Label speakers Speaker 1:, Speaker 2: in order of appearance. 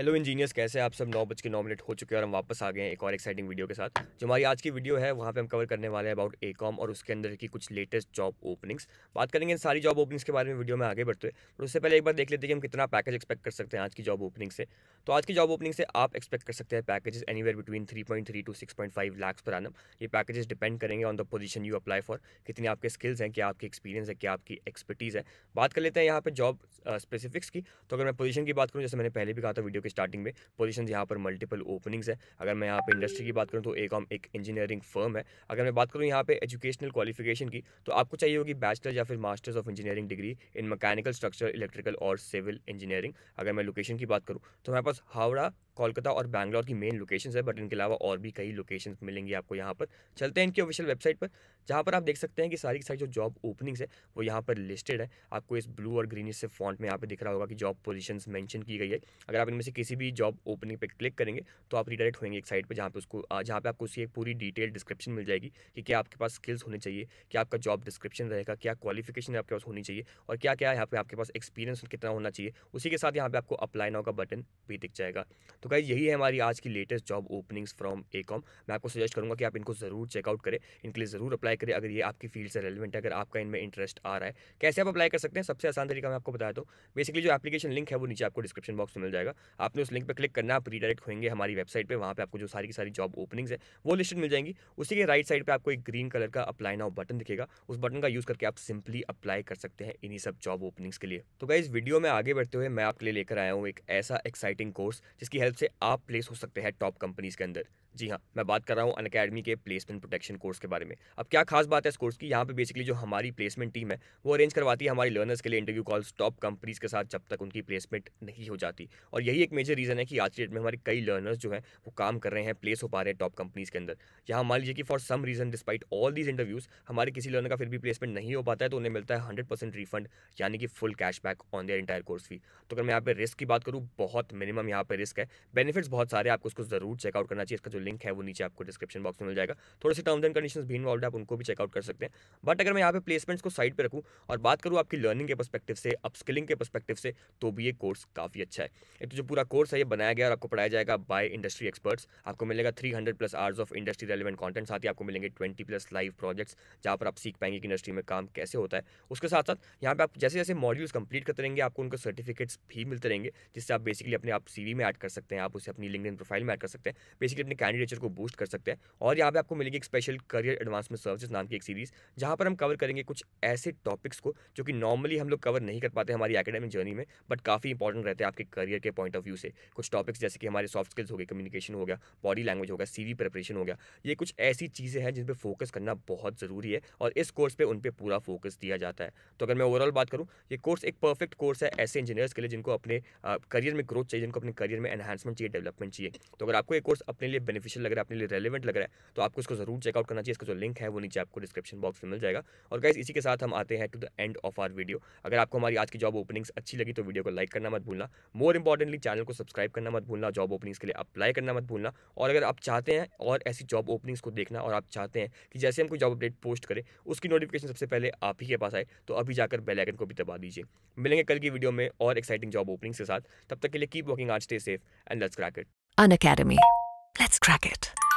Speaker 1: Hello engineers कैसे आप सब नौ बज के नौ मिनट हो चुके हैं और हम वापस आ गए हैं एक और एक्साइटिंग वीडियो के साथ जो हमारी आज की वीडियो है वहाँ पे हम कवर करने वाले हैं अबाउट ए कॉम और उसके अंदर की कुछ लेटेस्ट जॉब ओपनिंग्स बात करेंगे इन सारी जॉब ओपनिंग्स के बारे में वीडियो में आगे बढ़ते हुए पर उससे पहले एक बार देख लेते हैं कि हम कितना पैकेज एक्सपेक्ट कर सकते हैं आज की जॉब ओपनिंग से तो आज की जॉब ओपनिंग से आप एक्सपेक्ट कर सकते हैं packages anywhere between three point three to six point five lakhs per annum ये पैकेजेस डिपेंड करेंगे on the position you apply for कितने आपके स्किल्स हैं क्या आपकी एक्सपीरियंस है क्या आपकी एक्सपर्टीज़ है बात कर लेते हैं यहाँ पर जॉब स्पेसिफिक्स की तो अगर मैं पोजिशन की बात करूँ जैसे मैंने पहले भी कहा था वीडियो के स्टार्टिंग में पोजिशन यहाँ पर मल्टीपल ओपनिंग्स है अगर मैं यहाँ पर इंडस्ट्री की बात करूँ तो एक एक इंजीनियरिंग फर्म है अगर मैं बात करूँ यहाँ पर एजुकेशनल क्वालिफिकेशन की तो आपको चाहिए होगी बैचलर या फिर masters of engineering degree in mechanical structure electrical और सिविल इंजीनियरिंग अगर मैं लोकेशन की बात करूँ तो हमारे पास हावड़ा कोलकाता और बैंगलोर की मेन लोकेशंस है बट इनके अलावा और भी कई लोकेशंस मिलेंगी आपको यहाँ पर चलते हैं इनकी ऑफिशियल वेबसाइट पर जहाँ पर आप देख सकते हैं कि सारी की सारी जो जॉब ओपनिंग्स है वो यहाँ पर लिस्टेड है आपको इस ब्लू और ग्रीनिश से फॉन्ट में यहाँ पे दिख रहा होगा कि जॉब पोजीशंस मेंशन की गई है अगर आप इनमें से किसी भी जॉब ओपनिंग पे क्लिक करेंगे तो आप रिडायरेक्ट होंगे एक साइट पे जहाँ पे उसको जहाँ पे आपको उसकी एक पूरी डिटेल डिस्क्रिप्शन मिल जाएगी कि क्या आपके पास स्किल्स होने चाहिए क्या आपका जॉब डिस्क्रिप्शन रहेगा क्या क्वालिफिकेशन आपके पास होनी चाहिए और क्या क्या यहाँ पे आपके पास एक्सपीरियंस कितना होना चाहिए उसी के साथ यहाँ पे आपको अप्लाई नाउ का बटन भी दिख जाएगा तो क्या यही है हमारी आज की latest job openings from A मैं आपको सजेस्ट करूँगा कि आप इनको ज़रूर चेकआउट करें इनके लिए ज़रूर अप्लाई करें अगर ये आपकी फील्ड से रेलिवेंट है अगर आपका इनमें इंटरेस्ट आ रहा है कैसे आप अप्लाई कर सकते हैं सबसे आसान तरीका मैं आपको बताया तो बेसिकली जो एप्लीकेशन लिंक है वो नीचे आपको डिस्क्रिप्शन बॉक्स में मिल जाएगा आप आपने उस लिंक पर क्लिक करना आप रीडायरेक्ट होंगे हमारी वेबसाइट पर वहाँ पर आपको जो सारी की सारी जॉब ओपनिंग्स है वो लिस्टेड मिल जाएंगी उसी के राइट साइड पर आपको एक ग्रीन कलर का अप्लाई नाउ बटन दिखेगा उस बटन का यूज़ करके आप सिंपली अप्लाई कर सकते हैं इन्हीं सब जॉब ओपनिंग्स के लिए तो क्या वीडियो में आगे बढ़ते हुए मैं आपके लिए लेकर आया हूँ एक ऐसा एक्साइटिंग कोर्स जिसकी हेल्प से आप प्लेस हो सकते हैं टॉप कंपनीज़ के अंदर जी हाँ मैं बात कर रहा हूँ अन अकेडमी के प्लेसमेंट प्रोटेक्शन कोर्स के बारे में अब क्या खास बात है इस कोर्स की यहाँ पे बेसिकली जो हमारी प्लेसमेंट टीम है वो अरेंज करवाती है हमारी लर्नर्स के लिए इंटरव्यू कॉल्स टॉप कंपनीज के साथ जब तक उनकी प्लेसमेंट नहीं हो जाती और यही एक मेजर रीज़न है कि आज के डेट में हमारे कई लर्नर्स जो हैं वो काम कर रहे हैं प्लेस हो पा रहे हैं टॉप कंपनीज़ के अंदर यहाँ मान लीजिए कि for some reason despite all these interviews हमारे किसी लर्नर का फिर भी प्लेसमेंट नहीं हो पाता है तो उन्हें मिलता है हंड्रेड परसेंट रिफंड यानी कि full cashback on their entire course fee तो अगर मैं यहाँ पर रिस्क की बात करूँ बहुत मिनिमम यहाँ पर रिस्क है बेनिफिट्स बहुत सारे आपको उसको जरूर चेकआउट करना चाहिए इसका जो लिंक है वो नीचे आपको डिस्क्रिप्शन बॉक्स में मिल जाएगा थोड़े से टर्म्स एंड कंडीशन भी इन्वॉल्व आप उनको भी चेकआउट कर सकते हैं बट अगर मैं यहाँ पे प्लेसमेंट्स को साइड पर रखूँ और बात करूँ आपकी लर्निंग के परस्पेक्टिव से अपस्किलिंग के परस्पेक्टिव से तो भी ये कोर्स काफ़ी अच्छा है एक तो जो पूरा कोर्स है ये बनाया गया और आपको पढ़ाया जाएगा बाय इंडस्ट्री एक्सपर्ट्स आपको मिलेगा three plus hours of industry relevant content साथ ही आपको मिलेंगे ट्वेंटी प्लस लाइव प्रोजेक्ट्स जहाँ पर आप सीख पाएंगे कि इंडस्ट्री में काम कैसे होता है उसके साथ साथ यहाँ पर आप जैसे जैसे मॉड्यूल्स कंप्लीट करते रहेंगे आपको उनको सर्टिफिकेट्स भी मिलते रहेंगे जिससे आप बेसिकली अपने आप सी में ऐड कर सकते हैं आप उसे अपनी लिंक प्रोफाइल में ऐड कर सकते हैं बेसिकली अपने कैंडिडेट कैंडिडेचर को बूस्ट कर सकते हैं और यहाँ पे आपको मिलेगी एक स्पेशल करियर एडवांसमेंट सर्विसेज नाम की एक सीरीज़ जहाँ पर हम कवर करेंगे कुछ ऐसे टॉपिक्स को जो कि नॉर्मली हम लोग कवर नहीं कर पाते हमारी एकेडमिक जर्नी में बट काफ़ी इंपॉर्टेंट रहते हैं आपके करियर के पॉइंट ऑफ व्यू से कुछ टॉपिक्स जैसे कि हमारे सॉफ्ट स्किल्स हो गए कम्युनिकेशन हो गया बॉडी लैंग्वेज हो गया सी प्रिपरेशन हो गया ये कुछ ऐसी चीज़ें हैं जिन पर फोकस करना बहुत ज़रूरी है और इस कोर्स पर उन पर पूरा फोकस दिया जाता है तो अगर मैं ओवरऑल बात करूँ ये कोर्स एक परफेक्ट कोर्स है ऐसे इंजीनियर्स के लिए जिनको अपने करियर में ग्रोथ चाहिए जिनको अपने करियर में एनहांसमेंट चाहिए डेवलपमेंट चाहिए तो अगर आपको ये कोर्स अपने लिए बेनिफिशियल लग रहा है अपने लिए रेलिवेंट लग रहा है तो आपको इसको जरूर चेकआउट करना चाहिए इसका जो लिंक है वो नीचे आपको डिस्क्रिप्शन बॉक्स में मिल जाएगा और गाइज इसी के साथ हम आते हैं to the end of our video अगर आपको हमारी आज की जॉब ओपनिंग्स अच्छी लगी तो वीडियो को लाइक करना मत भूलना मोर इंपॉर्टेंटली चैनल को सब्सक्राइब करना मत भूलना जॉब ओपनिंग्स के लिए अप्लाई करना मत भूलना और अगर आप चाहते हैं और ऐसी जॉब ओपनिंग्स को देखना और आप चाहते हैं कि जैसे हम कोई जॉब अपडेट पोस्ट करें उसकी नोटिफिकेशन सबसे पहले आप ही के पास आए तो अभी जाकर बेलाइकन को भी दबा दीजिए मिलेंगे कल की वीडियो में और एक्साइटिंग जॉब ओपनिंग्स के साथ तब तक के लिए कीप वर्किंग आज stay safe and let's crack it Unacademy Let's crack it.